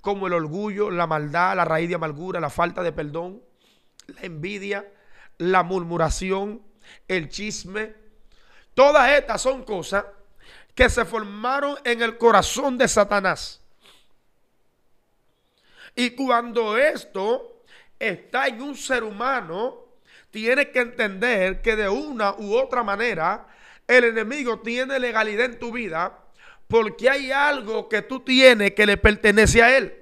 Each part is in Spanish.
como el orgullo, la maldad, la raíz de amargura, la falta de perdón, la envidia, la murmuración, el chisme. Todas estas son cosas que se formaron en el corazón de Satanás. Y cuando esto está en un ser humano, tiene que entender que de una u otra manera el enemigo tiene legalidad en tu vida porque hay algo que tú tienes que le pertenece a Él.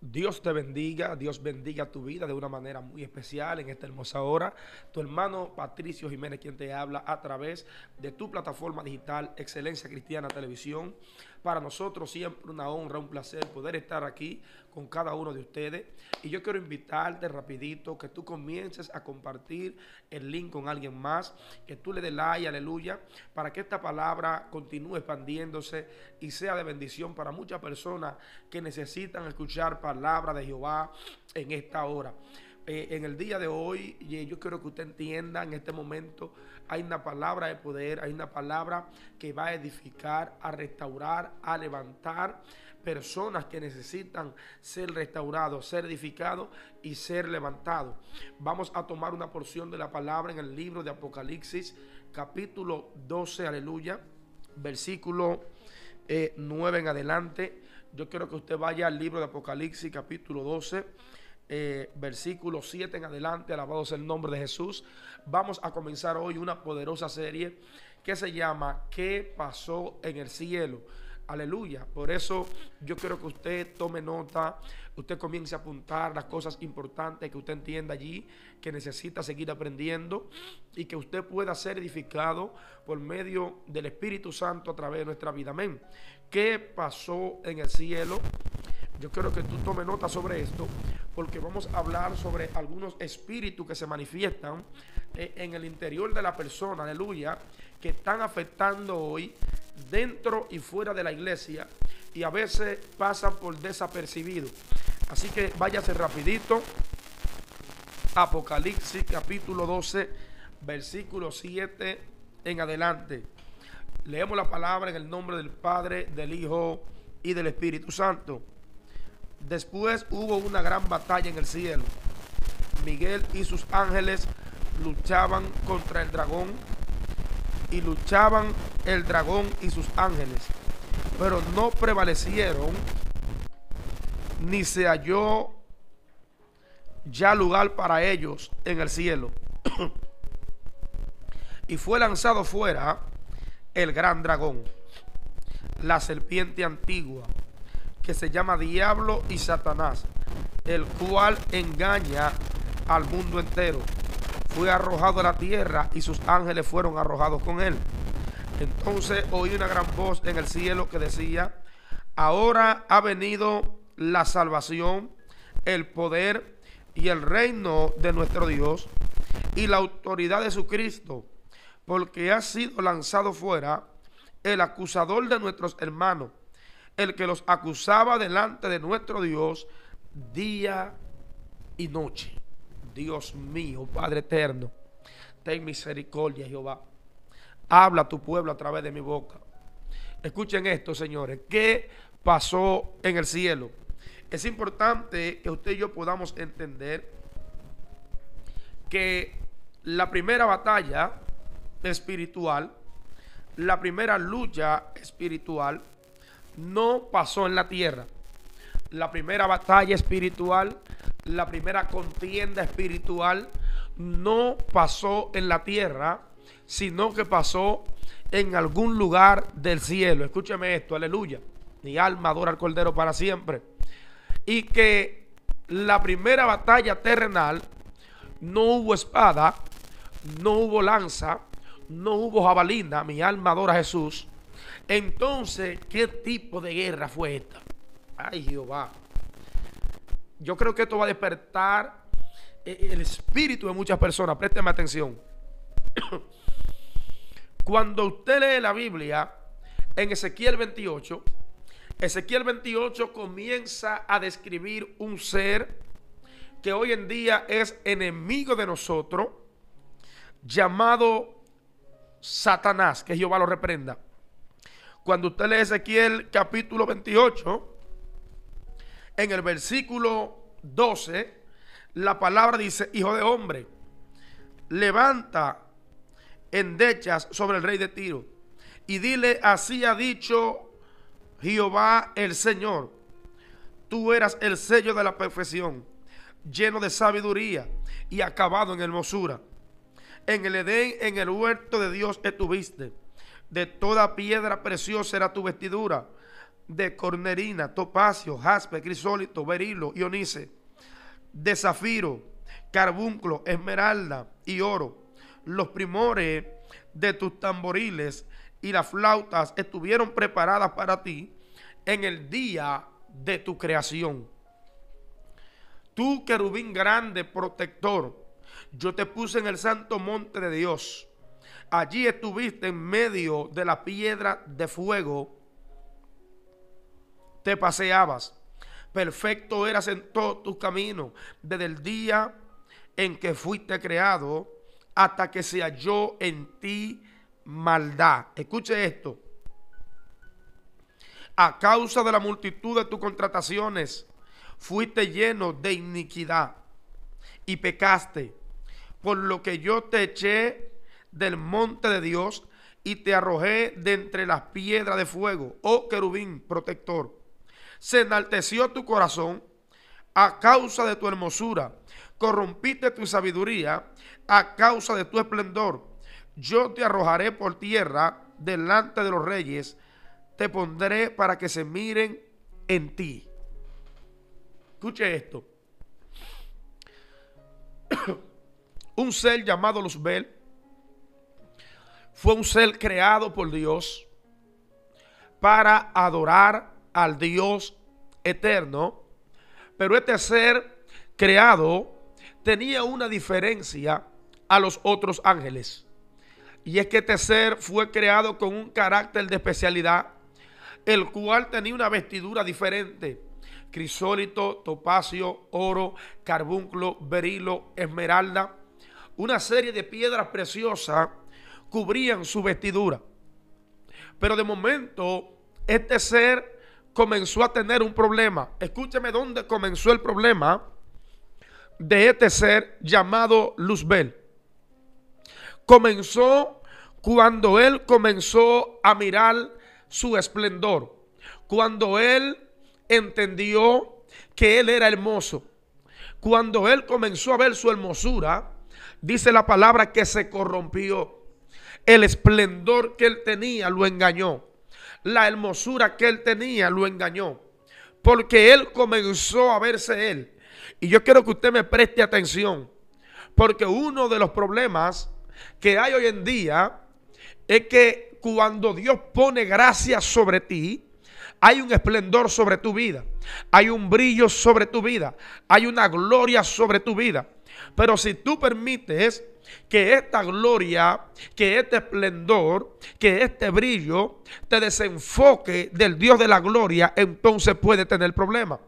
Dios te bendiga, Dios bendiga tu vida de una manera muy especial en esta hermosa hora. Tu hermano Patricio Jiménez, quien te habla a través de tu plataforma digital Excelencia Cristiana Televisión. Para nosotros siempre una honra, un placer poder estar aquí con cada uno de ustedes. Y yo quiero invitarte rapidito que tú comiences a compartir el link con alguien más, que tú le des like, aleluya, para que esta palabra continúe expandiéndose y sea de bendición para muchas personas que necesitan escuchar palabra de Jehová en esta hora. Eh, en el día de hoy, eh, yo quiero que usted entienda en este momento, hay una palabra de poder, hay una palabra que va a edificar, a restaurar, a levantar personas que necesitan ser restaurados, ser edificados y ser levantados. Vamos a tomar una porción de la palabra en el libro de Apocalipsis, capítulo 12, aleluya, versículo 9 eh, en adelante. Yo quiero que usted vaya al libro de Apocalipsis, capítulo 12 eh, versículo 7 en adelante, alabado sea el nombre de Jesús, vamos a comenzar hoy una poderosa serie que se llama ¿Qué pasó en el cielo? Aleluya. Por eso yo quiero que usted tome nota, usted comience a apuntar las cosas importantes que usted entienda allí, que necesita seguir aprendiendo y que usted pueda ser edificado por medio del Espíritu Santo a través de nuestra vida. Amén. ¿Qué pasó en el cielo? Yo quiero que tú tome nota sobre esto, porque vamos a hablar sobre algunos espíritus que se manifiestan eh, en el interior de la persona, aleluya, que están afectando hoy dentro y fuera de la iglesia y a veces pasan por desapercibidos. Así que váyase rapidito. Apocalipsis capítulo 12, versículo 7 en adelante. Leemos la palabra en el nombre del Padre, del Hijo y del Espíritu Santo. Después hubo una gran batalla en el cielo. Miguel y sus ángeles luchaban contra el dragón y luchaban el dragón y sus ángeles, pero no prevalecieron ni se halló ya lugar para ellos en el cielo. y fue lanzado fuera el gran dragón, la serpiente antigua que se llama Diablo y Satanás, el cual engaña al mundo entero. Fue arrojado a la tierra y sus ángeles fueron arrojados con él. Entonces oí una gran voz en el cielo que decía, ahora ha venido la salvación, el poder y el reino de nuestro Dios y la autoridad de su Cristo, porque ha sido lanzado fuera el acusador de nuestros hermanos el que los acusaba delante de nuestro Dios día y noche. Dios mío, Padre eterno, ten misericordia, Jehová. Habla a tu pueblo a través de mi boca. Escuchen esto, señores. ¿Qué pasó en el cielo? Es importante que usted y yo podamos entender que la primera batalla espiritual, la primera lucha espiritual, no pasó en la tierra. La primera batalla espiritual, la primera contienda espiritual, no pasó en la tierra, sino que pasó en algún lugar del cielo. Escúcheme esto, aleluya. Mi alma adora al Cordero para siempre. Y que la primera batalla terrenal no hubo espada, no hubo lanza, no hubo jabalina. Mi alma adora a Jesús entonces, ¿qué tipo de guerra fue esta? Ay, Jehová. Yo creo que esto va a despertar eh, eh, el espíritu de muchas personas. Présteme atención. Cuando usted lee la Biblia en Ezequiel 28, Ezequiel 28 comienza a describir un ser que hoy en día es enemigo de nosotros, llamado Satanás, que Jehová lo reprenda. Cuando usted lee Ezequiel capítulo 28, en el versículo 12, la palabra dice, hijo de hombre, levanta endechas sobre el rey de Tiro y dile, así ha dicho Jehová el Señor, tú eras el sello de la perfección, lleno de sabiduría y acabado en hermosura. En el Edén, en el huerto de Dios estuviste. De toda piedra preciosa era tu vestidura, de cornerina, topacio, jaspe, crisólito, berilo, ionice, de zafiro, carbunclo, esmeralda y oro. Los primores de tus tamboriles y las flautas estuvieron preparadas para ti en el día de tu creación. Tú, querubín grande, protector, yo te puse en el santo monte de Dios Allí estuviste en medio de la piedra de fuego. Te paseabas. Perfecto eras en todos tus caminos. Desde el día en que fuiste creado hasta que se halló en ti maldad. Escuche esto. A causa de la multitud de tus contrataciones, fuiste lleno de iniquidad y pecaste, por lo que yo te eché del monte de Dios y te arrojé de entre las piedras de fuego, oh querubín protector. Se enalteció tu corazón a causa de tu hermosura, corrompiste tu sabiduría a causa de tu esplendor. Yo te arrojaré por tierra delante de los reyes, te pondré para que se miren en ti. Escuche esto. Un ser llamado Luzbel fue un ser creado por Dios para adorar al Dios eterno, pero este ser creado tenía una diferencia a los otros ángeles. Y es que este ser fue creado con un carácter de especialidad, el cual tenía una vestidura diferente. Crisólito, topacio, oro, carbúnculo, berilo, esmeralda, una serie de piedras preciosas cubrían su vestidura. Pero de momento, este ser comenzó a tener un problema. Escúcheme dónde comenzó el problema de este ser llamado Luzbel. Comenzó cuando él comenzó a mirar su esplendor, cuando él entendió que él era hermoso, cuando él comenzó a ver su hermosura, dice la palabra que se corrompió. El esplendor que él tenía lo engañó. La hermosura que él tenía lo engañó. Porque él comenzó a verse él. Y yo quiero que usted me preste atención. Porque uno de los problemas que hay hoy en día es que cuando Dios pone gracia sobre ti, hay un esplendor sobre tu vida, hay un brillo sobre tu vida, hay una gloria sobre tu vida. Pero si tú permites que esta gloria, que este esplendor, que este brillo te desenfoque del Dios de la gloria, entonces puede tener problema.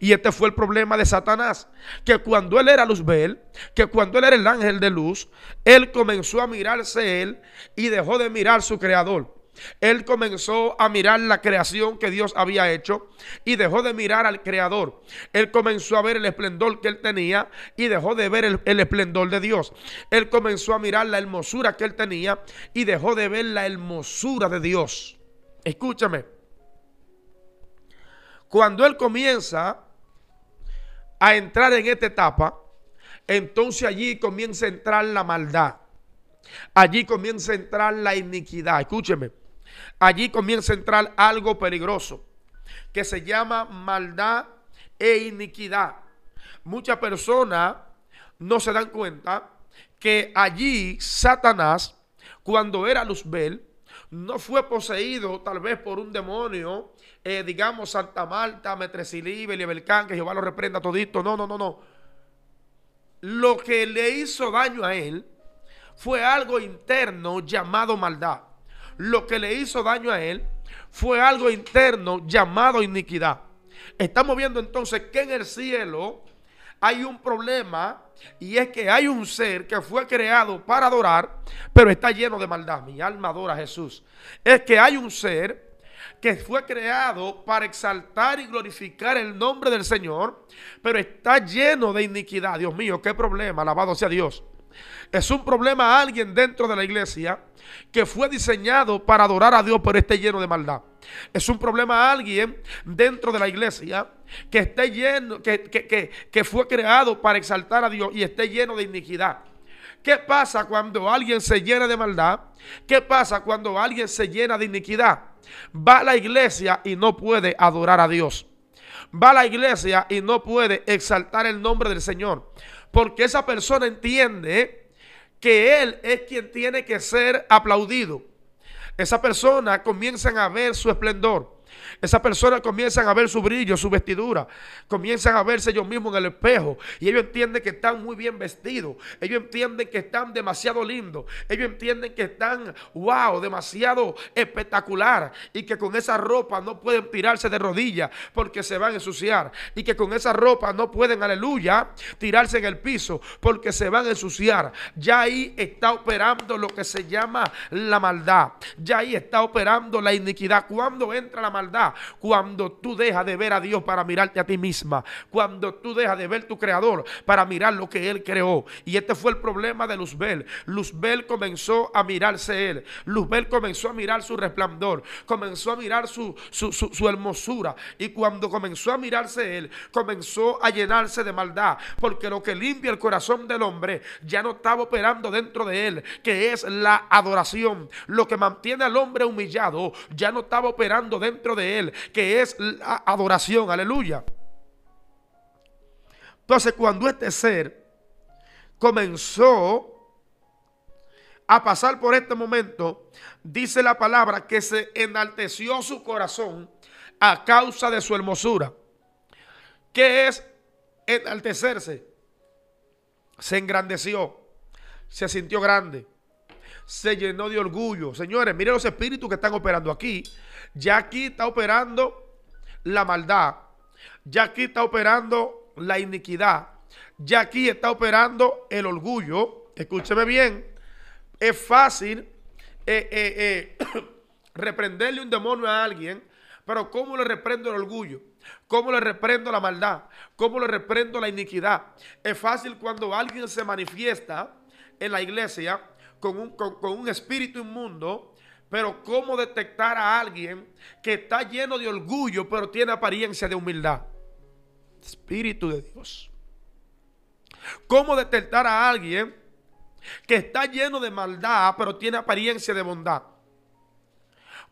Y este fue el problema de Satanás, que cuando él era Luzbel, que cuando él era el ángel de luz, él comenzó a mirarse él y dejó de mirar su creador. Él comenzó a mirar la creación que Dios había hecho y dejó de mirar al Creador. Él comenzó a ver el esplendor que él tenía y dejó de ver el, esplendor de Dios. Él comenzó a mirar la hermosura que él tenía y dejó de ver la hermosura de Dios. Escúchame. Cuando él comienza a entrar en esta etapa, entonces allí comienza a entrar la maldad. Allí comienza a entrar la iniquidad. Escúcheme. Allí comienza a entrar algo peligroso que se llama maldad e iniquidad. Muchas personas no se dan cuenta que allí Satanás, cuando era Luzbel, no fue poseído tal vez por un demonio, eh, digamos Santa Marta, Metresilí, Belibelcán, que Jehová lo reprenda todito. No, no, no, no. Lo que le hizo daño a él fue algo interno llamado maldad lo que le hizo daño a él fue algo interno llamado iniquidad. Estamos viendo entonces que en el cielo hay un problema y es que hay un ser que fue creado para adorar, pero está lleno de maldad. Mi alma adora a Jesús. Es que hay un ser que fue creado para exaltar y glorificar el nombre del Señor, pero está lleno de iniquidad. Dios mío, qué problema, alabado sea Dios. Es un problema a alguien dentro de la iglesia que fue diseñado para adorar a Dios, pero esté lleno de maldad. Es un problema a alguien dentro de la iglesia que esté lleno, que, que, que fue creado para exaltar a Dios y esté lleno de iniquidad. ¿Qué pasa cuando alguien se llena de maldad? ¿Qué pasa cuando alguien se llena de iniquidad? Va a la iglesia y no puede adorar a Dios. Va a la iglesia y no puede exaltar el nombre del Señor porque esa persona entiende que él es quien tiene que ser aplaudido. Esa persona comienza a ver su esplendor. Esas personas comienzan a ver su brillo, su vestidura. Comienzan a verse ellos mismos en el espejo. Y ellos entienden que están muy bien vestidos. Ellos entienden que están demasiado lindos. Ellos entienden que están, wow, demasiado espectacular. Y que con esa ropa no pueden tirarse de rodillas porque se van a ensuciar. Y que con esa ropa no pueden, aleluya, tirarse en el piso porque se van a ensuciar. Ya ahí está operando lo que se llama la maldad. Ya ahí está operando la iniquidad. Cuando entra la maldad cuando tú dejas de ver a Dios para mirarte a ti misma, cuando tú dejas de ver tu creador para mirar lo que él creó. Y este fue el problema de Luzbel. Luzbel comenzó a mirarse él. Luzbel comenzó a mirar su resplandor, comenzó a mirar su, su hermosura. Y cuando comenzó a mirarse él, comenzó a llenarse de maldad. Porque lo que limpia el corazón del hombre ya no estaba operando dentro de él, que es la adoración. Lo que mantiene al hombre humillado ya no estaba operando dentro de él, que es la adoración, aleluya. Entonces cuando este ser comenzó a pasar por este momento, dice la palabra que se enalteció su corazón a causa de su hermosura. que es enaltecerse? Se engrandeció, se sintió grande, se llenó de orgullo. Señores, miren los espíritus que están operando aquí ya aquí está operando la maldad. Ya aquí está operando la iniquidad. Ya aquí está operando el orgullo. Escúcheme bien. Es fácil eh, eh, eh, reprenderle un demonio a alguien, pero ¿cómo le reprendo el orgullo? ¿Cómo le reprendo la maldad? ¿Cómo le reprendo la iniquidad? Es fácil cuando alguien se manifiesta en la iglesia con un espíritu inmundo, pero ¿cómo detectar a alguien que está lleno de orgullo pero tiene apariencia de humildad? Espíritu de Dios. ¿Cómo detectar a alguien que está lleno de maldad pero tiene apariencia de bondad?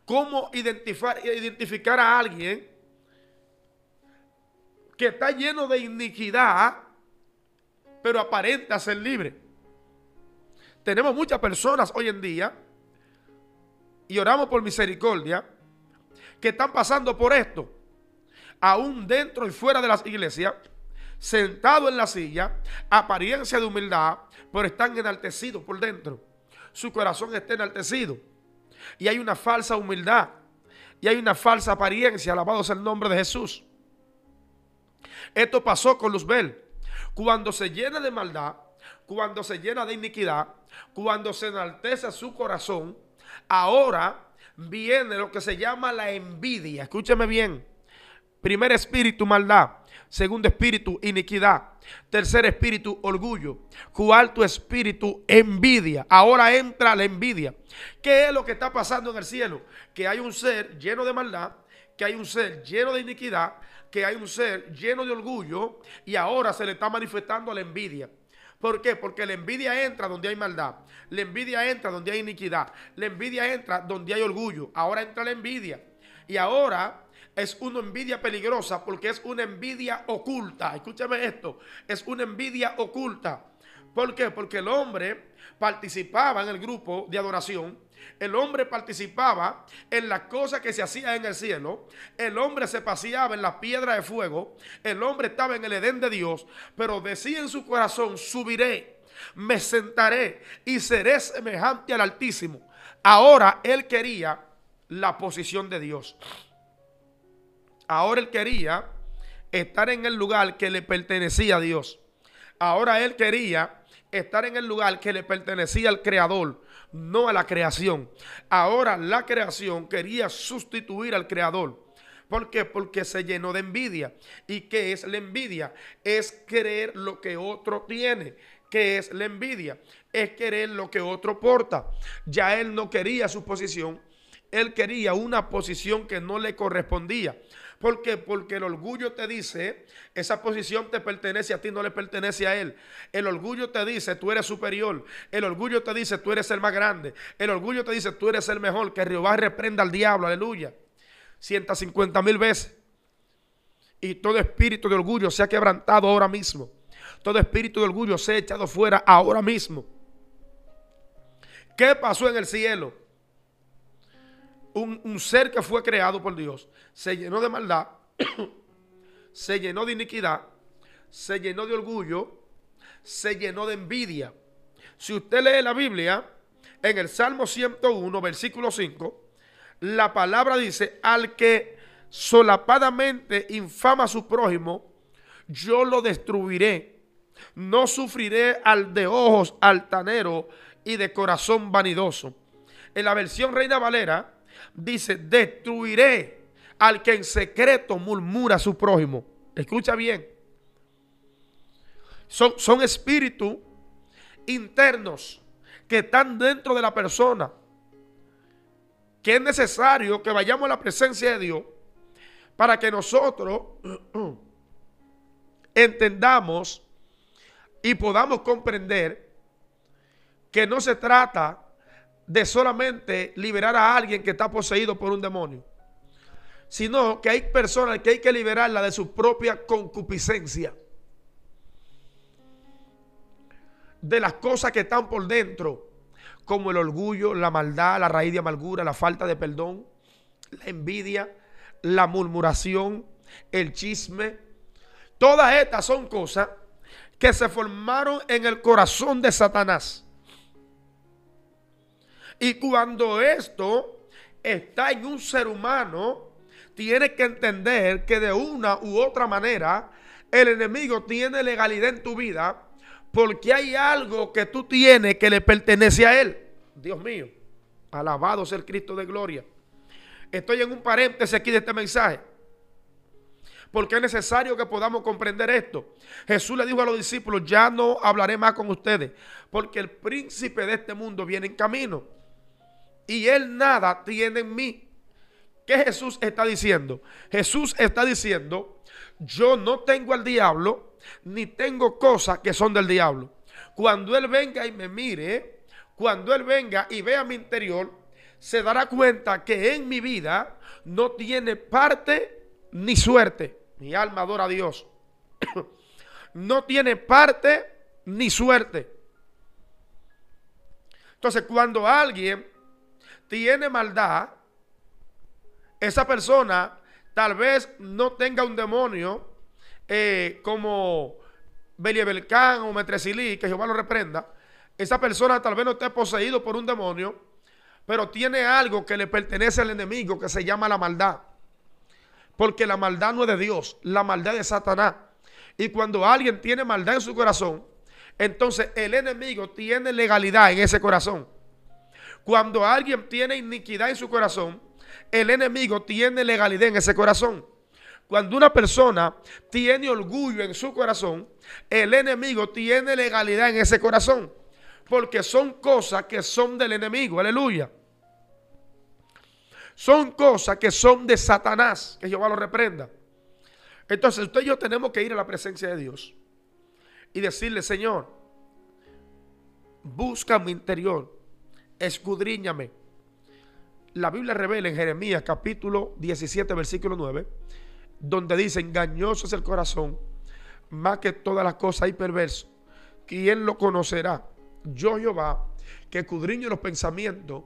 ¿Cómo identificar, a alguien que está lleno de iniquidad pero aparenta ser libre? Tenemos muchas personas hoy en día y oramos por misericordia que están pasando por esto, aún dentro y fuera de las iglesias, Sentado en la silla, apariencia de humildad, pero están enaltecidos por dentro. Su corazón está enaltecido. Y hay una falsa humildad. Y hay una falsa apariencia. Alabado el nombre de Jesús. Esto pasó con Luzbel. Cuando se llena de maldad, cuando se llena de iniquidad, cuando se enaltece su corazón, Ahora viene lo que se llama la envidia. Escúcheme bien. Primer espíritu, maldad. Segundo espíritu, iniquidad. Tercer espíritu, orgullo. Cuarto espíritu, envidia. Ahora entra la envidia. ¿Qué es lo que está pasando en el cielo? Que hay un ser lleno de maldad, que hay un ser lleno de iniquidad, que hay un ser lleno de orgullo y ahora se le está manifestando la envidia. ¿Por qué? Porque la envidia entra donde hay maldad. La envidia entra donde hay iniquidad. La envidia entra donde hay orgullo. Ahora entra la envidia. Y ahora es una envidia peligrosa porque es una envidia oculta. Escúchame esto. Es una envidia oculta. ¿Por qué? Porque el hombre participaba en el grupo de adoración el hombre participaba en las cosas que se hacían en el cielo. El hombre se paseaba en las piedras de fuego. El hombre estaba en el Edén de Dios. Pero decía en su corazón, subiré, me sentaré y seré semejante al Altísimo. Ahora él quería la posición de Dios. Ahora él quería estar en el lugar que le pertenecía a Dios. Ahora él quería estar en el lugar que le pertenecía al Creador no a la creación. Ahora la creación quería sustituir al creador. ¿Por qué? Porque se llenó de envidia. ¿Y qué es la envidia? Es querer lo que otro tiene. ¿Qué es la envidia? Es querer lo que otro porta. Ya él no quería su posición. Él quería una posición que no le correspondía. ¿Por qué? Porque el orgullo te dice, esa posición te pertenece a ti, no le pertenece a él. El orgullo te dice, tú eres superior. El orgullo te dice, tú eres el más grande. El orgullo te dice, tú eres el mejor. Que Jehová reprenda al diablo, aleluya. 150 mil veces. Y todo espíritu de orgullo se ha quebrantado ahora mismo. Todo espíritu de orgullo se ha echado fuera ahora mismo. ¿Qué pasó en el cielo? un, ser que fue creado por Dios, se llenó de maldad, se llenó de iniquidad, se llenó de orgullo, se llenó de envidia. Si usted lee la Biblia, en el Salmo 101, versículo 5, la palabra dice, al que solapadamente infama a su prójimo, yo lo destruiré. No sufriré al de ojos altanero y de corazón vanidoso. En la versión Reina Valera, dice, destruiré al que en secreto murmura a su prójimo. Escucha bien. Son, son espíritus internos que están dentro de la persona. Que es necesario que vayamos a la presencia de Dios para que nosotros entendamos y podamos comprender que no se trata de solamente liberar a alguien que está poseído por un demonio, sino que hay personas que hay que liberarla de su propia concupiscencia, de las cosas que están por dentro, como el orgullo, la maldad, la raíz de amargura, la falta de perdón, la envidia, la murmuración, el chisme. Todas estas son cosas que se formaron en el corazón de Satanás y cuando esto está en un ser humano, tiene que entender que de una u otra manera el enemigo tiene legalidad en tu vida porque hay algo que tú tienes que le pertenece a él. Dios mío, alabado sea el Cristo de gloria. Estoy en un paréntesis aquí de este mensaje. Porque es necesario que podamos comprender esto. Jesús le dijo a los discípulos, ya no hablaré más con ustedes, porque el príncipe de este mundo viene en camino y Él nada tiene en mí. ¿Qué Jesús está diciendo? Jesús está diciendo, yo no tengo al diablo, ni tengo cosas que son del diablo. Cuando Él venga y me mire, cuando Él venga y vea mi interior, se dará cuenta que en mi vida no tiene parte ni suerte. Mi alma adora a Dios. no tiene parte ni suerte. Entonces, cuando alguien tiene maldad, esa persona tal vez no tenga un demonio eh, como Beliebelcán o Metresilí, que Jehová lo reprenda. Esa persona tal vez no esté poseído por un demonio, pero tiene algo que le pertenece al enemigo que se llama la maldad. Porque la maldad no es de Dios, la maldad es de Satanás. Y cuando alguien tiene maldad en su corazón, entonces el enemigo tiene legalidad en ese corazón. Cuando alguien tiene iniquidad en su corazón, el enemigo tiene legalidad en ese corazón. Cuando una persona tiene orgullo en su corazón, el enemigo tiene legalidad en ese corazón. Porque son cosas que son del enemigo. Aleluya. Son cosas que son de Satanás. Que Jehová lo reprenda. Entonces usted y yo tenemos que ir a la presencia de Dios. Y decirle, Señor, busca mi interior escudriñame. La Biblia revela en Jeremías capítulo 17, versículo 9, donde dice, engañoso es el corazón, más que todas las cosas y perverso. ¿Quién lo conocerá? Yo Jehová, que escudriño los pensamientos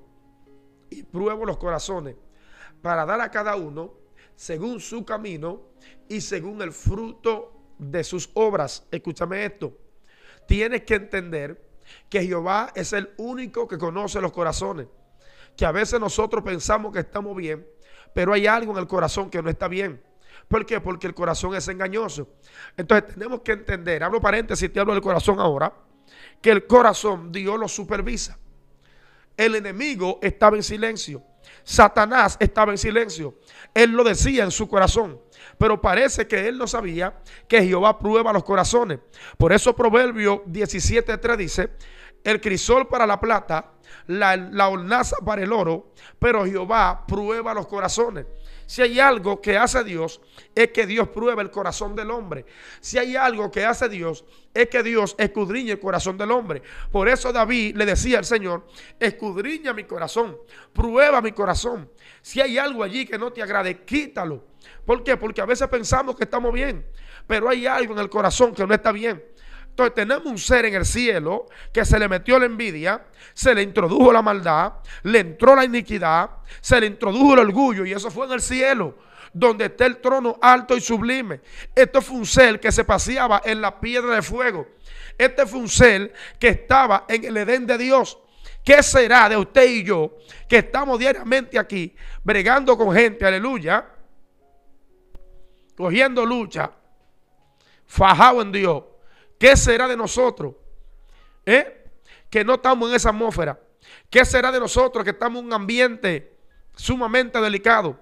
y pruebo los corazones, para dar a cada uno según su camino y según el fruto de sus obras. Escúchame esto. Tienes que entender que Jehová es el único que conoce los corazones. Que a veces nosotros pensamos que estamos bien, pero hay algo en el corazón que no está bien. ¿Por qué? Porque el corazón es engañoso. Entonces tenemos que entender, hablo paréntesis, te hablo del corazón ahora, que el corazón Dios lo supervisa. El enemigo estaba en silencio. Satanás estaba en silencio. Él lo decía en su corazón. Pero parece que él no sabía que Jehová prueba los corazones. Por eso Proverbio 17.3 dice, el crisol para la plata, la, la hornaza para el oro, pero Jehová prueba los corazones. Si hay algo que hace Dios, es que Dios pruebe el corazón del hombre. Si hay algo que hace Dios, es que Dios escudriña el corazón del hombre. Por eso David le decía al Señor, escudriña mi corazón, prueba mi corazón. Si hay algo allí que no te agrade, quítalo. ¿Por qué? Porque a veces pensamos que estamos bien, pero hay algo en el corazón que no está bien. Entonces tenemos un ser en el cielo que se le metió la envidia, se le introdujo la maldad, le entró la iniquidad, se le introdujo el orgullo y eso fue en el cielo, donde está el trono alto y sublime. Esto fue un ser que se paseaba en la piedra de fuego. Este fue un ser que estaba en el Edén de Dios. ¿Qué será de usted y yo que estamos diariamente aquí bregando con gente, aleluya, cogiendo lucha, fajado en Dios? ¿Qué será de nosotros? ¿Eh? Que no estamos en esa atmósfera. ¿Qué será de nosotros que estamos en un ambiente sumamente delicado?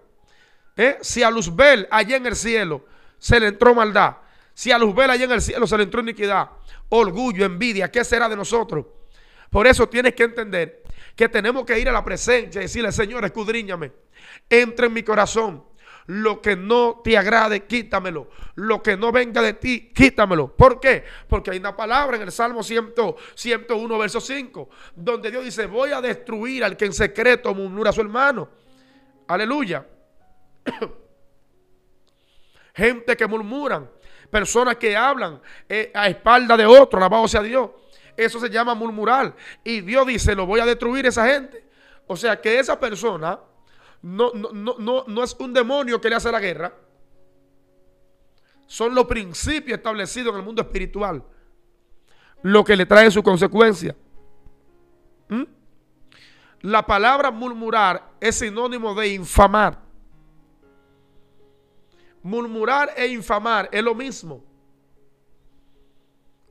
¿Eh? Si a Luzbel allá en el cielo se le entró maldad, si a Luzbel allá en el cielo se le entró iniquidad, orgullo, envidia, ¿qué será de nosotros? Por eso tienes que entender que tenemos que ir a la presencia y decirle, Señor, escudriñame, entra en mi corazón, lo que no te agrade, quítamelo. Lo que no venga de ti, quítamelo. ¿Por qué? Porque hay una palabra en el Salmo 101, verso 5, donde Dios dice, voy a destruir al que en secreto murmura a su hermano. Aleluya. Gente que murmuran, personas que hablan eh, a espalda de otro, alabado sea Dios. Eso se llama murmurar. Y Dios dice, lo voy a destruir esa gente. O sea que esa persona no, no, es un demonio que le hace la guerra. Son los principios establecidos en el mundo espiritual lo que le trae su consecuencia. ¿Mm? La palabra murmurar es sinónimo de infamar. Murmurar e infamar es lo mismo.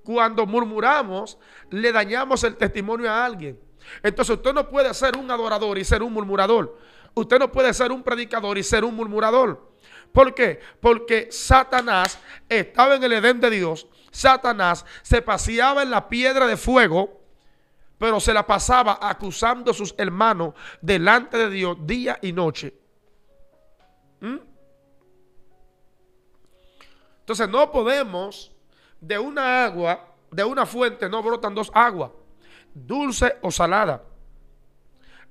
Cuando murmuramos, le dañamos el testimonio a alguien. Entonces usted no puede ser un adorador y ser un murmurador. Usted no puede ser un predicador y ser un murmurador. ¿Por qué? Porque Satanás estaba en el Edén de Dios. Satanás se paseaba en la piedra de fuego, pero se la pasaba acusando a sus hermanos delante de Dios día y noche. ¿Mm? Entonces no podemos, de una agua, de una fuente no brotan dos aguas, dulce o salada.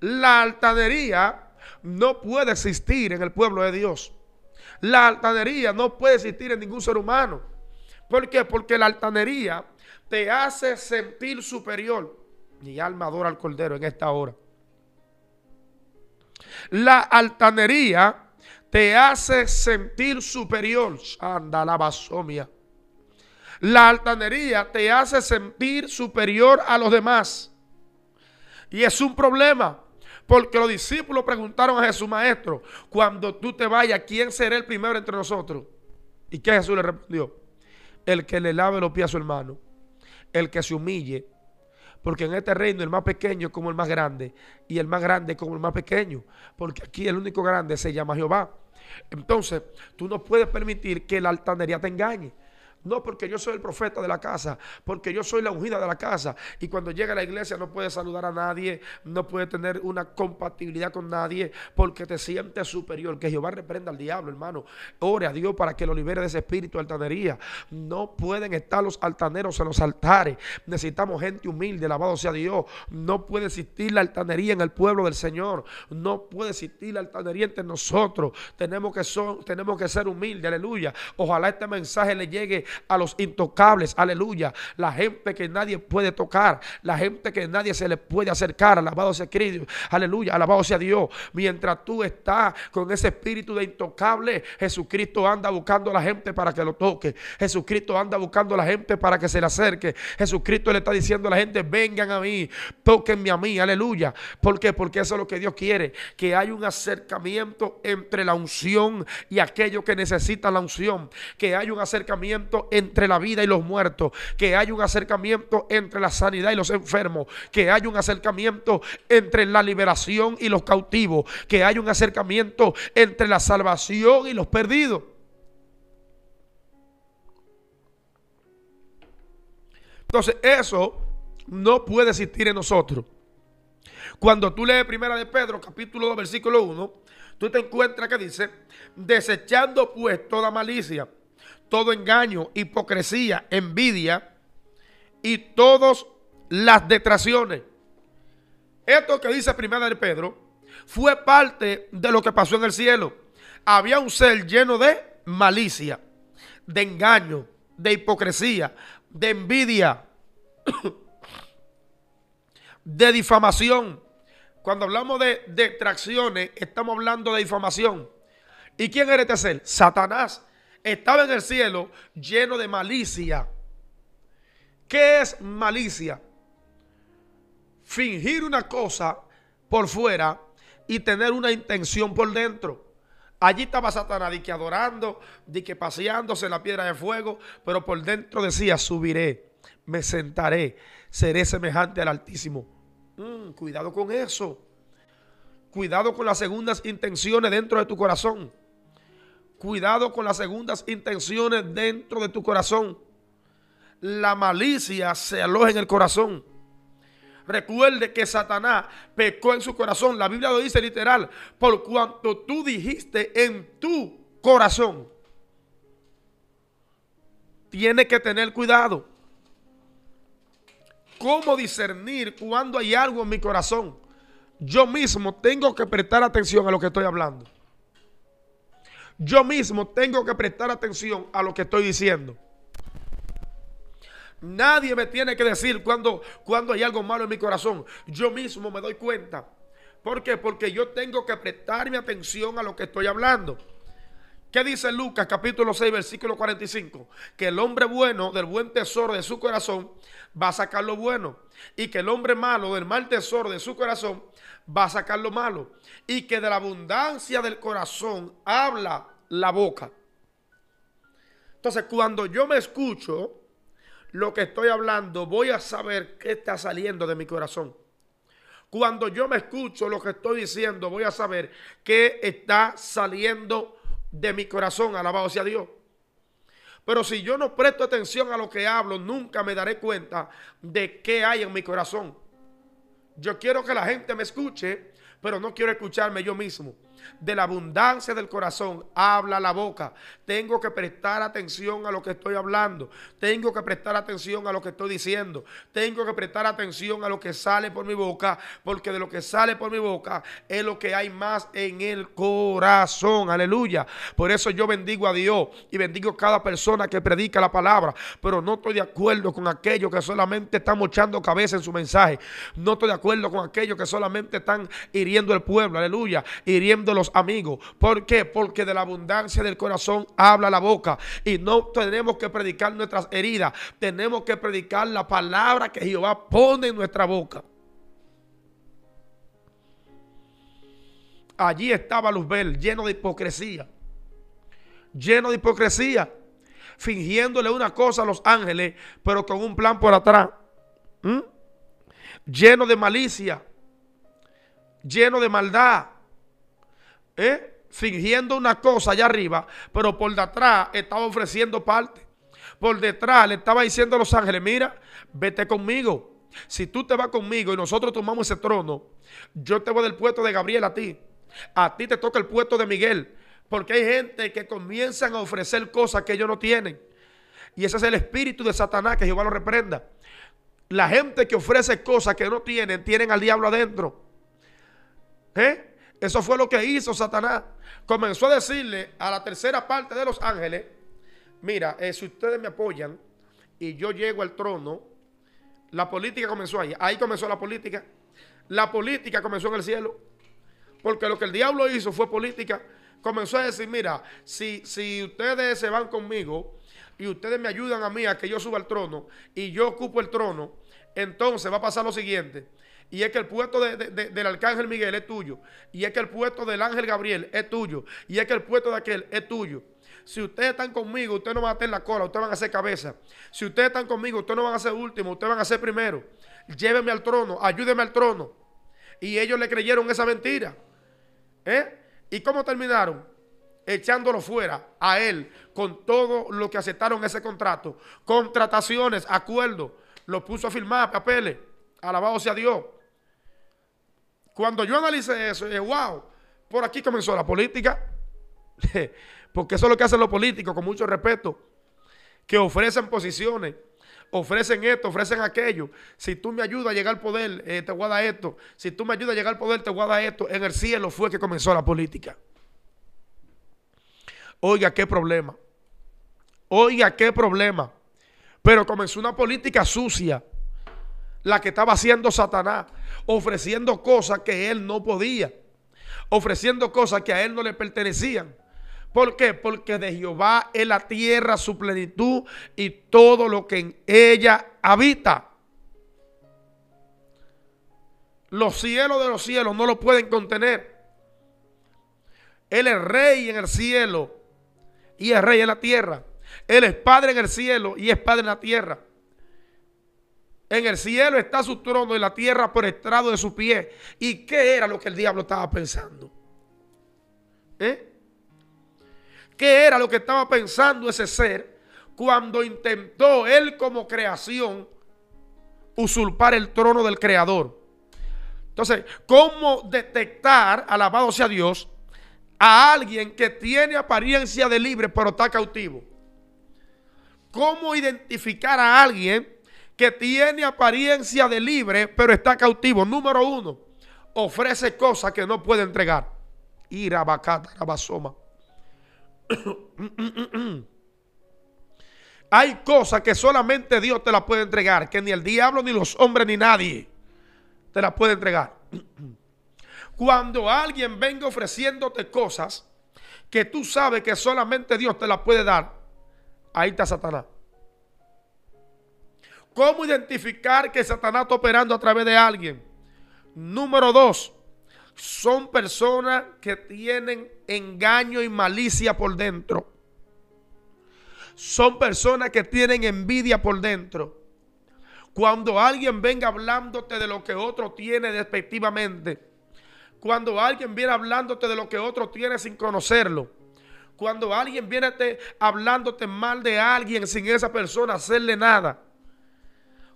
La altanería no puede existir en el pueblo de Dios. La altanería no puede existir en ningún ser humano. ¿Por qué? Porque la altanería te hace sentir superior. Mi alma adora al Cordero en esta hora. La altanería te hace sentir superior. Anda la basomia. La altanería te hace sentir superior a los demás. Y es un problema. Porque los discípulos preguntaron a Jesús, maestro, cuando tú te vayas, ¿quién será el primero entre nosotros? ¿Y qué Jesús le respondió? El que le lave los pies a su hermano, el que se humille, porque en este reino el más pequeño es como el más grande y el más grande como el más pequeño, porque aquí el único grande se llama Jehová. Entonces, tú no puedes permitir que la altanería te engañe. No, porque yo soy el profeta de la casa, porque yo soy la ungida de la casa. Y cuando llega a la iglesia no puede saludar a nadie, no puede tener una compatibilidad con nadie, porque te sientes superior. Que Jehová reprenda al diablo, hermano. Ore a Dios para que lo libere de ese espíritu de altanería. No pueden estar los altaneros en los altares. Necesitamos gente humilde, alabado sea Dios. No puede existir la altanería en el pueblo del Señor. No puede existir la altanería entre nosotros. Tenemos que, tenemos que ser humildes, aleluya. Ojalá este mensaje le llegue a los intocables, aleluya, la gente que nadie puede tocar, la gente que nadie se le puede acercar, alabado sea Cristo, aleluya, alabado sea Dios. Mientras tú estás con ese espíritu de intocable, Jesucristo anda buscando a la gente para que lo toque, Jesucristo anda buscando a la gente para que se le acerque, Jesucristo le está diciendo a la gente, vengan a mí, toquenme a mí, aleluya. porque Porque eso es lo que Dios quiere, que hay un acercamiento entre la unción y aquello que necesita la unción, que hay un acercamiento entre la vida y los muertos, que hay un acercamiento entre la sanidad y los enfermos, que hay un acercamiento entre la liberación y los cautivos, que hay un acercamiento entre la salvación y los perdidos. Entonces eso no puede existir en nosotros. Cuando tú lees Primera de Pedro, capítulo 2, versículo 1, tú te encuentras que dice, desechando pues toda malicia todo engaño, hipocresía, envidia y todas las detracciones. Esto que dice Primera de Pedro fue parte de lo que pasó en el cielo. Había un ser lleno de malicia, de engaño, de hipocresía, de envidia, de difamación. Cuando hablamos de detracciones, estamos hablando de difamación. ¿Y quién era este ser? Satanás estaba en el cielo lleno de malicia. ¿Qué es malicia? Fingir una cosa por fuera y tener una intención por dentro. Allí estaba Satanás, di que adorando, di que paseándose la piedra de fuego, pero por dentro decía, subiré, me sentaré, seré semejante al Altísimo. Mm, cuidado con eso. Cuidado con las segundas intenciones dentro de tu corazón. Cuidado con las segundas intenciones dentro de tu corazón. La malicia se aloja en el corazón. Recuerde que Satanás pecó en su corazón. La Biblia lo dice literal. Por cuanto tú dijiste en tu corazón. Tiene que tener cuidado. ¿Cómo discernir cuando hay algo en mi corazón? Yo mismo tengo que prestar atención a lo que estoy hablando yo mismo tengo que prestar atención a lo que estoy diciendo. Nadie me tiene que decir cuando, cuando hay algo malo en mi corazón. Yo mismo me doy cuenta. ¿Por qué? Porque yo tengo que mi atención a lo que estoy hablando. ¿Qué dice Lucas capítulo 6, versículo 45? Que el hombre bueno del buen tesoro de su corazón va a sacar lo bueno. Y que el hombre malo del mal tesoro de su corazón va a sacar lo malo. Y que de la abundancia del corazón habla la boca. Entonces, cuando yo me escucho lo que estoy hablando, voy a saber qué está saliendo de mi corazón. Cuando yo me escucho lo que estoy diciendo, voy a saber qué está saliendo de mi corazón, alabado sea Dios. Pero si yo no presto atención a lo que hablo, nunca me daré cuenta de qué hay en mi corazón. Yo quiero que la gente me escuche, pero no quiero escucharme yo mismo. De la abundancia del corazón habla la boca. Tengo que prestar atención a lo que estoy hablando. Tengo que prestar atención a lo que estoy diciendo. Tengo que prestar atención a lo que sale por mi boca, porque de lo que sale por mi boca es lo que hay más en el corazón. Aleluya. Por eso yo bendigo a Dios y bendigo a cada persona que predica la palabra, pero no estoy de acuerdo con aquellos que solamente están mochando cabeza en su mensaje. No estoy de acuerdo con aquellos que solamente están hiriendo el pueblo. Aleluya. Hiriendo los amigos. ¿Por qué? Porque de la abundancia del corazón habla la boca. Y no tenemos que predicar nuestras heridas. Tenemos que predicar la palabra que Jehová pone en nuestra boca. Allí estaba Luzbel, lleno de hipocresía. Lleno de hipocresía. Fingiéndole una cosa a los ángeles, pero con un plan por atrás. ¿Mm? Lleno de malicia. Lleno de maldad. ¿eh? fingiendo una cosa allá arriba, pero por detrás estaba ofreciendo parte. Por detrás le estaba diciendo a los ángeles, mira, vete conmigo. Si tú te vas conmigo y nosotros tomamos ese trono, yo te voy del puesto de Gabriel a ti. A ti te toca el puesto de Miguel. Porque hay gente que comienzan a ofrecer cosas que ellos no tienen. Y ese es el espíritu de Satanás, que Jehová lo reprenda. La gente que ofrece cosas que no tienen, tienen al diablo adentro. ¿Eh? Eso fue lo que hizo Satanás. Comenzó a decirle a la tercera parte de los ángeles, mira, eh, si ustedes me apoyan y yo llego al trono, la política comenzó ahí. Ahí comenzó la política. La política comenzó en el cielo. Porque lo que el diablo hizo fue política. Comenzó a decir, mira, si, si ustedes se van conmigo y ustedes me ayudan a mí a que yo suba al trono y yo ocupo el trono, entonces va a pasar lo siguiente y es que el puesto del arcángel Miguel es tuyo, y es que el puesto del ángel Gabriel es tuyo, y es que el puesto de aquel es tuyo. Si ustedes están conmigo, ustedes no van a tener la cola, ustedes van a ser cabeza. Si ustedes están conmigo, ustedes no van a ser último, ustedes van a ser primero. Lléveme al trono, ayúdeme al trono. Y ellos le creyeron esa mentira. ¿Eh? ¿Y cómo terminaron? echándolo fuera a él con todo lo que aceptaron ese contrato, contrataciones, acuerdos, lo puso a firmar papeles, alabado sea Dios. Cuando yo analicé eso, wow, por aquí comenzó la política. Porque eso es lo que hacen los políticos, con mucho respeto, que ofrecen posiciones ofrecen esto, ofrecen aquello. Si tú me ayudas a llegar al poder, eh, te voy esto. Si tú me ayudas a llegar al poder, te voy esto. En el cielo fue que comenzó la política. Oiga, qué problema. Oiga, qué problema. Pero comenzó una política sucia la que estaba haciendo Satanás, ofreciendo cosas que él no podía, ofreciendo cosas que a él no le pertenecían. ¿Por qué? Porque de Jehová es la tierra, su plenitud y todo lo que en ella habita. Los cielos de los cielos no lo pueden contener. Él es rey en el cielo y es rey en la tierra. Él es padre en el cielo y es padre en la tierra. En el cielo está su trono y la tierra por estrado de su pie. ¿Y qué era lo que el diablo estaba pensando? ¿Eh? ¿Qué era lo que estaba pensando ese ser cuando intentó él como creación usurpar el trono del creador? Entonces, ¿cómo detectar, alabado sea Dios, a alguien que tiene apariencia de libre pero está cautivo? ¿Cómo identificar a alguien que tiene apariencia de libre, pero está cautivo. Número uno, ofrece cosas que no puede entregar. Irabacata, rabasoma. Hay cosas que solamente Dios te las puede entregar, que ni el diablo, ni los hombres, ni nadie te las puede entregar. Cuando alguien venga ofreciéndote cosas que tú sabes que solamente Dios te las puede dar, ahí está Satanás. ¿Cómo identificar que Satanás está operando a través de alguien? Número dos, son personas que tienen engaño y malicia por dentro. Son personas que tienen envidia por dentro. Cuando alguien venga hablándote de lo que otro tiene despectivamente. Cuando alguien viene hablándote de lo que otro tiene sin conocerlo. Cuando alguien viene hablándote mal de alguien sin esa persona hacerle nada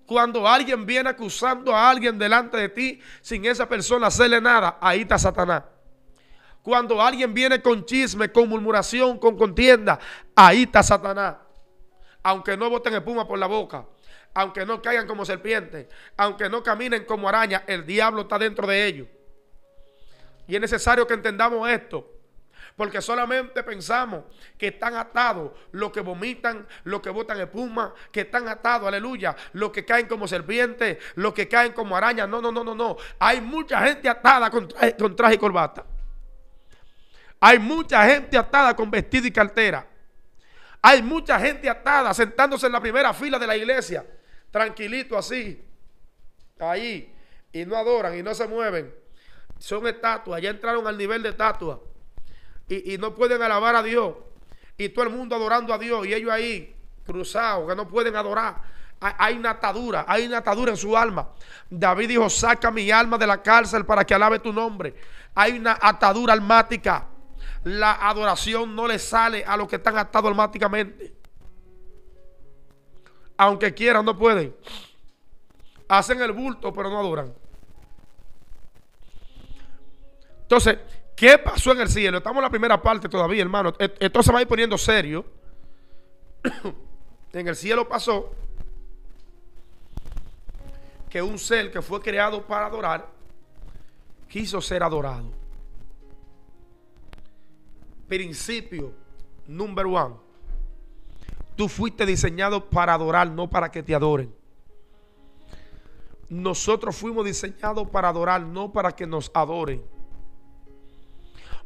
cuando alguien viene acusando a alguien delante de ti sin esa persona hacerle nada, ahí está Satanás. Cuando alguien viene con chisme, con murmuración, con contienda, ahí está Satanás. Aunque no boten espuma por la boca, aunque no caigan como serpientes, aunque no caminen como araña, el diablo está dentro de ellos. Y es necesario que entendamos esto porque solamente pensamos que están atados los que vomitan, los que botan espuma, que están atados, aleluya, los que caen como serpientes, los que caen como arañas. No, no, no, no, no. Hay mucha gente atada con traje, y corbata. Hay mucha gente atada con vestido y cartera. Hay mucha gente atada sentándose en la primera fila de la iglesia, tranquilito así, ahí, y no adoran y no se mueven. Son estatuas, ya entraron al nivel de estatua y, no pueden alabar a Dios. Y todo el mundo adorando a Dios y ellos ahí cruzados, que no pueden adorar. Hay una atadura, hay una atadura en su alma. David dijo, saca mi alma de la cárcel para que alabe tu nombre. Hay una atadura almática. La adoración no le sale a los que están atados almáticamente. Aunque quieran, no pueden. Hacen el bulto, pero no adoran. Entonces, ¿Qué pasó en el cielo? Estamos en la primera parte todavía, hermano. E-, esto se va a ir poniendo serio. en el cielo pasó que un ser que fue creado para adorar quiso ser adorado. Principio número uno. Tú fuiste diseñado para adorar, no para que te adoren. Nosotros fuimos diseñados para adorar, no para que nos adoren.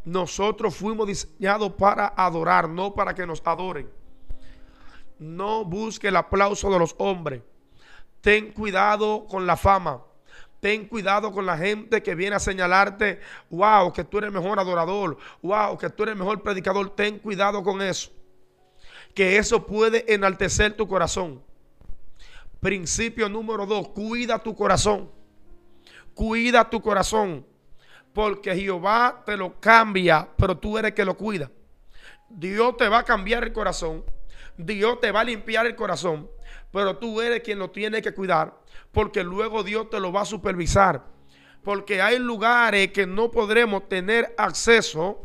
Nosotros fuimos diseñados para adorar, no para que nos adoren. No busque el aplauso de los hombres. Ten cuidado con la fama. Ten cuidado con la gente que viene a señalarte, wow, que tú eres mejor adorador, wow, que tú eres mejor predicador. Ten cuidado con eso. Que eso puede enaltecer tu corazón. Principio número dos, cuida tu corazón. Cuida tu corazón porque Jehová te lo cambia, pero tú eres que lo cuida. Dios te va a cambiar el corazón, Dios te va a limpiar el corazón, pero tú eres quien lo tiene que cuidar, porque luego Dios te lo va a supervisar. Porque hay lugares que no podremos tener acceso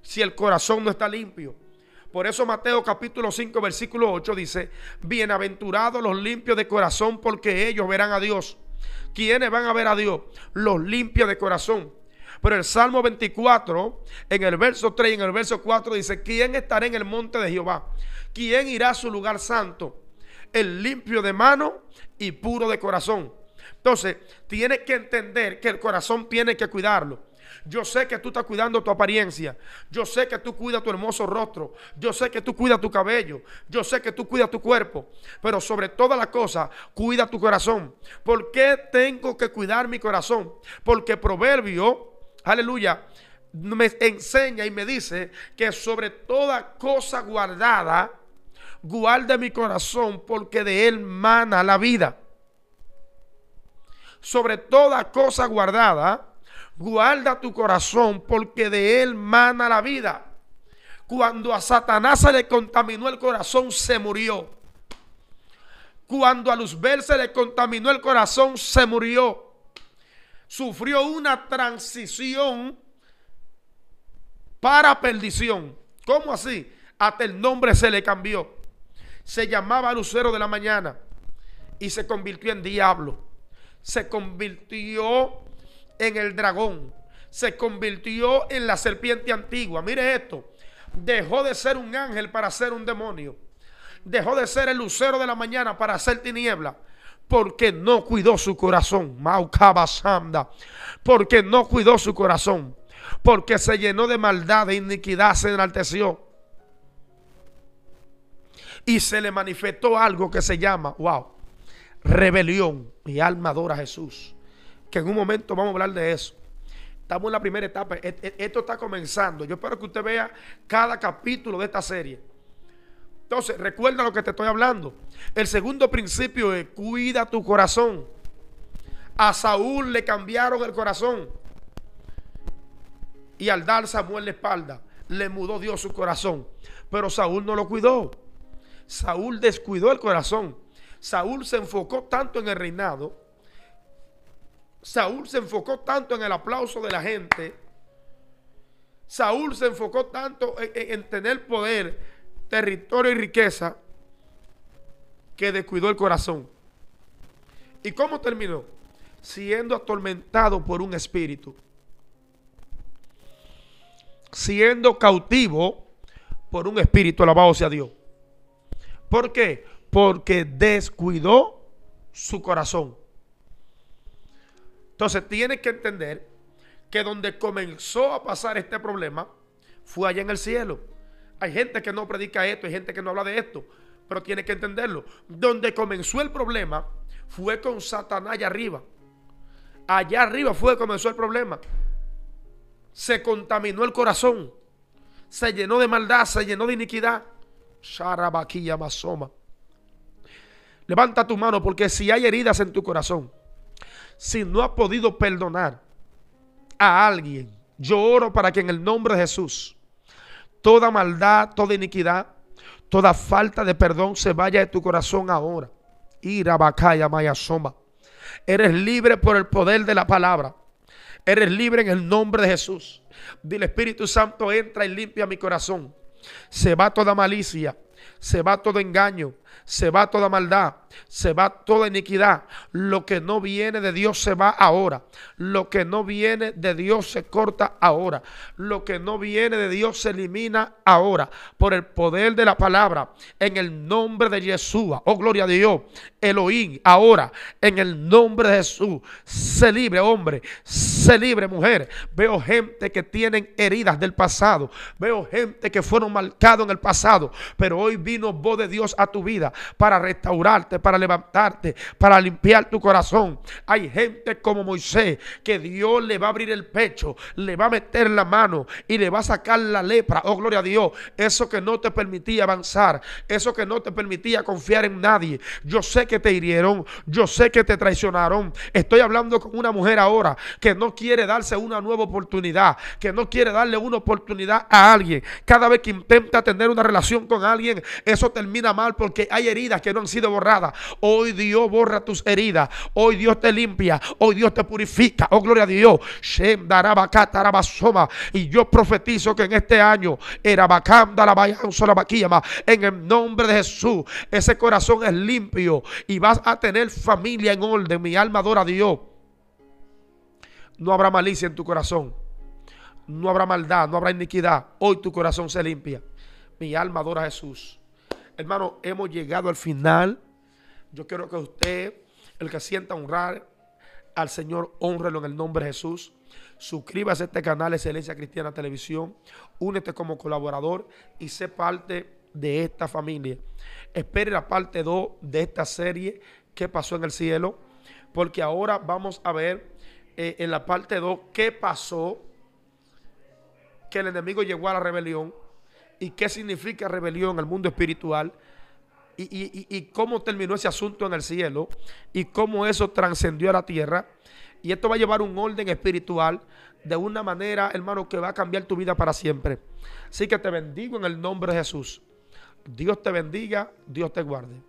si el corazón no está limpio. Por eso Mateo capítulo 5 versículo 8 dice, bienaventurados los limpios de corazón porque ellos verán a Dios. ¿Quiénes van a ver a Dios? Los limpios de corazón. Pero el Salmo 24, en el verso 3 y en el verso 4 dice, ¿quién estará en el monte de Jehová? ¿Quién irá a su lugar santo? El limpio de mano y puro de corazón. Entonces, tienes que entender que el corazón tiene que cuidarlo. Yo sé que tú estás cuidando tu apariencia. Yo sé que tú cuidas tu hermoso rostro. Yo sé que tú cuidas tu cabello. Yo sé que tú cuidas tu cuerpo. Pero sobre todas las cosas, cuida tu corazón. ¿Por qué tengo que cuidar mi corazón? Porque Proverbio aleluya, me enseña y me dice que sobre toda cosa guardada, guarda mi corazón porque de él mana la vida. Sobre toda cosa guardada, guarda tu corazón porque de él mana la vida. Cuando a Satanás se le contaminó el corazón, se murió. Cuando a Luzbel se le contaminó el corazón, se murió sufrió una transición para perdición. ¿Cómo así? Hasta el nombre se le cambió. Se llamaba Lucero de la Mañana y se convirtió en diablo. Se convirtió en el dragón. Se convirtió en la serpiente antigua. Mire esto. Dejó de ser un ángel para ser un demonio. Dejó de ser el lucero de la mañana para ser tiniebla porque no cuidó su corazón. Porque no cuidó su corazón. Porque se llenó de maldad, de iniquidad, se enalteció. Y se le manifestó algo que se llama, wow, rebelión. Mi alma adora a Jesús. Que en un momento vamos a hablar de eso. Estamos en la primera etapa. E-, e-, esto está comenzando. Yo espero que usted vea cada capítulo de esta serie. Entonces, recuerda lo que te estoy hablando. El segundo principio es cuida tu corazón. A Saúl le cambiaron el corazón. Y al dar Samuel la espalda, le mudó Dios su corazón. Pero Saúl no lo cuidó. Saúl descuidó el corazón. Saúl se enfocó tanto en el reinado. Saúl se enfocó tanto en el aplauso de la gente. Saúl se enfocó tanto en, en tener poder territorio y riqueza que descuidó el corazón. ¿Y cómo terminó? Siendo atormentado por un espíritu. Siendo cautivo por un espíritu, alabado sea Dios. ¿Por qué? Porque descuidó su corazón. Entonces tienes que entender que donde comenzó a pasar este problema fue allá en el cielo. Hay gente que no predica esto, hay gente que no habla de esto, pero tiene que entenderlo. Donde comenzó el problema fue con Satanás allá arriba. Allá arriba fue donde comenzó el problema. Se contaminó el corazón. Se llenó de maldad, se llenó de iniquidad. masoma. Levanta tu mano porque si hay heridas en tu corazón, si no has podido perdonar a alguien, yo oro para que en el nombre de Jesús toda maldad, toda iniquidad, toda falta de perdón se vaya de tu corazón ahora. Ira, bacaya, maya, Eres libre por el poder de la palabra. Eres libre en el nombre de Jesús. Dile, Espíritu Santo, entra y limpia mi corazón. Se va toda malicia, se va todo engaño, se va toda maldad, se va toda iniquidad. Lo que no viene de Dios se va ahora. Lo que no viene de Dios se corta ahora. Lo que no viene de Dios se elimina ahora. Por el poder de la palabra, en el nombre de Yeshua. Oh, gloria a Dios. Elohim, ahora, en el nombre de Jesús. Se libre, hombre. Se libre, mujer. Veo gente que tienen heridas del pasado. Veo gente que fueron marcados en el pasado. Pero hoy vino voz de Dios a tu vida para restaurarte, para levantarte, para limpiar tu corazón. Hay gente como Moisés que Dios le va a abrir el pecho, le va a meter la mano y le va a sacar la lepra. Oh, gloria a Dios. Eso que no te permitía avanzar, eso que no te permitía confiar en nadie. Yo sé que te hirieron, yo sé que te traicionaron. Estoy hablando con una mujer ahora que no quiere darse una nueva oportunidad, que no quiere darle una oportunidad a alguien. Cada vez que intenta tener una relación con alguien, eso termina mal porque hay heridas que no han sido borradas. Hoy Dios borra tus heridas. Hoy Dios te limpia. Hoy Dios te purifica. Oh, gloria a Dios. Y yo profetizo que en este año, en el nombre de Jesús, ese corazón es limpio y vas a tener familia en orden. Mi alma adora a Dios. No habrá malicia en tu corazón. No habrá maldad, no habrá iniquidad. Hoy tu corazón se limpia. Mi alma adora a Jesús. Hermano, hemos llegado al final. Yo quiero que usted, el que sienta honrar al Señor, honrelo en el nombre de Jesús. Suscríbase a este canal Excelencia Cristiana Televisión. Únete como colaborador y sé parte de esta familia. Espere la parte 2 de esta serie ¿Qué pasó en el cielo? Porque ahora vamos a ver eh, en la parte 2 qué pasó que el enemigo llegó a la rebelión y qué significa rebelión en el mundo espiritual y, y, cómo terminó ese asunto en el cielo y cómo eso trascendió a la tierra. Y esto va a llevar un orden espiritual de una manera, hermano, que va a cambiar tu vida para siempre. Así que te bendigo en el nombre de Jesús. Dios te bendiga, Dios te guarde.